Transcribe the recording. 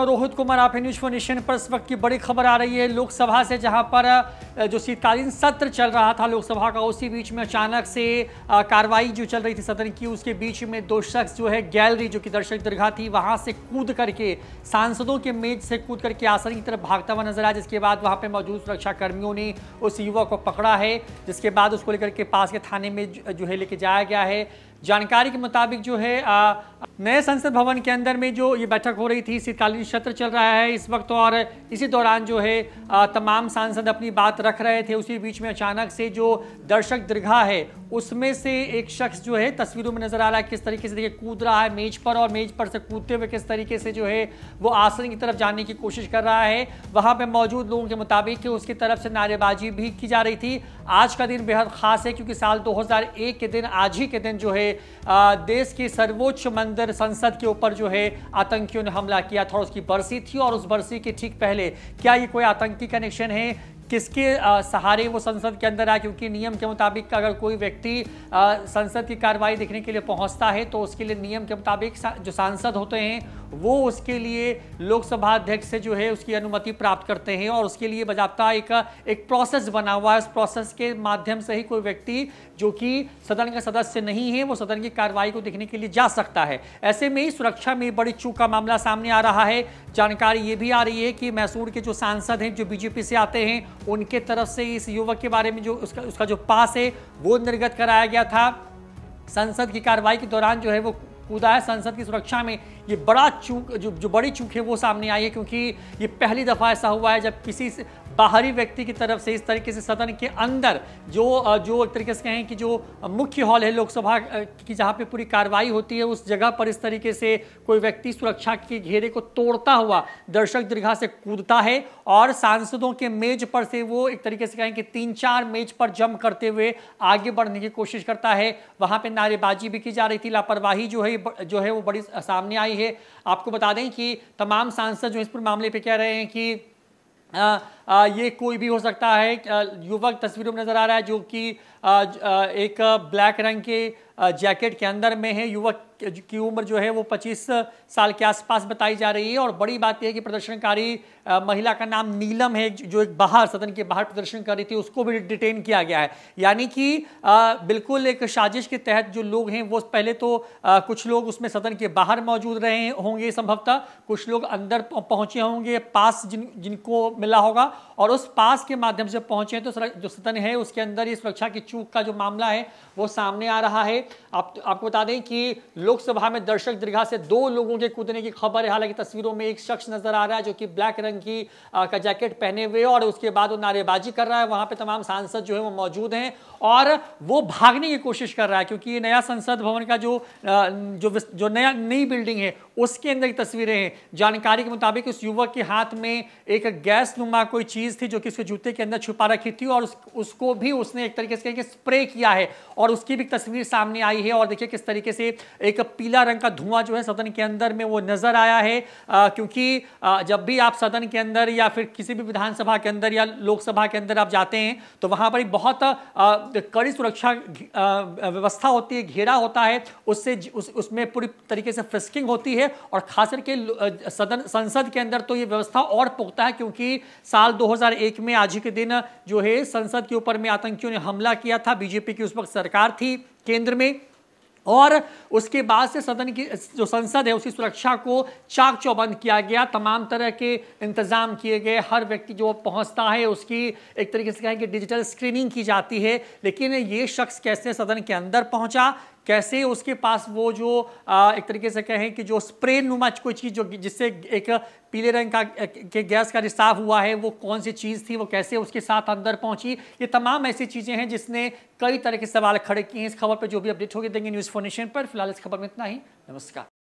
मैं रोहित कुमार आप news phone Asian पर इस वक्त की बड़ी खबर आ रही है लोकसभा से जहां पर जो शीतकालीन सत्र चल रहा था लोकसभा का उसी बीच में अचानक से कार्रवाई जो चल रही थी सदन की उसके बीच में दो शख्स जो है गैलरी जो कि दर्शक दीर्घा थी वहां से कूद करके सांसदों के मेज से कूद करके आसन की तरफ भागता हुआ नजर आया जिसके बाद वहां पर मौजूद सुरक्षा कर्मियों ने उस युवक को पकड़ा है जिसके बाद उसको लेकर के पास के थाने में जो है लेके जाया गया है जानकारी के मुताबिक जो है आ, नए संसद भवन के अंदर में जो ये बैठक हो रही थी शीतकालीन सत्र चल रहा है इस वक्त और इसी दौरान जो है आ, तमाम सांसद अपनी बात रख रहे थे उसी बीच में अचानक से जो दर्शक दीर्घा है उसमें से एक शख्स जो है तस्वीरों में नजर आ रहा है किस तरीके से देखिए कूद रहा है मेज पर और मेज पर से कूदते हुए किस तरीके से जो है वो आसन की तरफ जाने की कोशिश कर रहा है वहाँ पर मौजूद लोगों के मुताबिक उसकी तरफ से नारेबाजी भी की जा रही थी आज का दिन बेहद खास है क्योंकि साल दो के दिन आज ही के दिन जो है देश की सर्वोच्च मंदिर संसद के ऊपर जो है आतंकियों ने हमला किया था उसकी बरसी थी और उस बरसी के ठीक पहले क्या ये कोई आतंकी कनेक्शन है किसके सहारे वो संसद के अंदर आए क्योंकि नियम के मुताबिक अगर कोई व्यक्ति संसद की कार्रवाई देखने के लिए पहुंचता है तो उसके लिए नियम के मुताबिक जो सांसद होते हैं वो उसके लिए लोकसभा अध्यक्ष से जो है उसकी अनुमति प्राप्त करते हैं और उसके लिए बजाबता एक एक प्रोसेस बना हुआ है उस प्रोसेस के माध्यम से ही कोई व्यक्ति जो कि सदन का सदस्य नहीं है वो सदन की कार्रवाई को देखने के लिए जा सकता है ऐसे में ही सुरक्षा में बड़ी चूक का मामला सामने आ रहा है जानकारी ये भी आ रही है कि मैसूर के जो सांसद हैं जो बीजेपी से आते हैं उनके तरफ से इस युवक के बारे में जो उसका उसका जो पास है वो निर्गत कराया गया था संसद की कार्रवाई के दौरान जो है वो कूदा है संसद की सुरक्षा में ये बड़ा चूक जो जो बड़ी चूक है वो सामने आई है क्योंकि ये पहली दफ़ा ऐसा हुआ है जब किसी बाहरी व्यक्ति की तरफ से इस तरीके से सदन के अंदर जो जो एक तरीके से कहें कि जो मुख्य हॉल है लोकसभा की जहाँ पे पूरी कार्रवाई होती है उस जगह पर इस तरीके से कोई व्यक्ति सुरक्षा के घेरे को तोड़ता हुआ दर्शक दीर्घा से कूदता है और सांसदों के मेज पर से वो एक तरीके से कहें कि तीन चार मेज पर जम करते हुए आगे बढ़ने की कोशिश करता है वहाँ पर नारेबाजी भी की जा रही थी लापरवाही जो है जो है वो बड़ी सामने आई है आपको बता दें कि तमाम सांसद जो इस पूरे मामले पर कह रहे हैं कि आ, ये कोई भी हो सकता है युवक तस्वीरों में नजर आ रहा है जो कि एक ब्लैक रंग के जैकेट के अंदर में है युवक की उम्र जो है वो 25 साल के आसपास बताई जा रही है और बड़ी बात यह है कि प्रदर्शनकारी महिला का नाम नीलम है जो एक बाहर सदन के बाहर प्रदर्शन कर रही थी उसको भी डिटेन किया गया है यानी कि बिल्कुल एक साजिश के तहत जो लोग हैं वो पहले तो कुछ लोग उसमें सदन के बाहर मौजूद रहे होंगे संभवतः कुछ लोग अंदर पहुंचे होंगे पास जिन जिनको मिला होगा और उस पास के माध्यम से पहुंचे तो जो सदन है उसके अंदर ही सुरक्षा की चूक का जो मामला है वो सामने आ रहा है आप आपको बता दें कि लोकसभा में दर्शक दीर्घा से दो लोगों के कूदने की खबर है हालांकि तस्वीरों में एक शख्स नजर आ रहा है जो कि ब्लैक रंग की आ, का जैकेट पहने हुए और उसके बाद वो नारेबाजी कर रहा है वहां पर तमाम सांसद जो है वो मौजूद हैं और वो भागने की कोशिश कर रहा है क्योंकि ये नया संसद भवन का जो जो जो नया नई बिल्डिंग है उसके अंदर की तस्वीरें हैं जानकारी के मुताबिक उस युवक के हाथ में एक गैस नुमा कोई कोई चीज़ थी जो कि उसके जूते के अंदर छुपा रखी थी और उस, उसको भी उसने एक तरीके से स्प्रे किया है और उसकी भी तस्वीर सामने आई है और देखिए किस तरीके से एक पीला रंग का धुआं जो है सदन के अंदर में वो नज़र आया है आ, क्योंकि आ, जब भी आप सदन के अंदर या फिर किसी भी विधानसभा के अंदर या लोकसभा के अंदर आप जाते हैं तो वहाँ पर एक बहुत कड़ी सुरक्षा व्यवस्था होती है घेरा होता है उससे उसमें पूरी तरीके से फ्रिस्किंग होती है और खास करके सदन संसद के अंदर तो ये व्यवस्था और पुख्ता है क्योंकि साल साल 2001 में आज ही के दिन जो है संसद के ऊपर में आतंकियों ने हमला किया था बीजेपी की उस वक्त सरकार थी केंद्र में और उसके बाद से सदन की जो संसद है उसकी सुरक्षा को चाक चौबंद किया गया तमाम तरह के इंतजाम किए गए हर व्यक्ति जो पहुंचता है उसकी एक तरीके से कहें कि डिजिटल स्क्रीनिंग की जाती है लेकिन ये शख्स कैसे सदन के अंदर पहुंचा कैसे उसके पास वो जो आ, एक तरीके से कहें कि जो स्प्रे नुमा कोई चीज़ जो जिससे एक पीले रंग का के गैस का रिसाव हुआ है वो कौन सी चीज़ थी वो कैसे उसके साथ अंदर पहुंची ये तमाम ऐसी चीज़ें हैं जिसने कई तरह के सवाल खड़े किए हैं इस खबर पर जो भी अपडेट होगी देंगे न्यूज़ फोनेशन पर फिलहाल इस खबर में इतना ही नमस्कार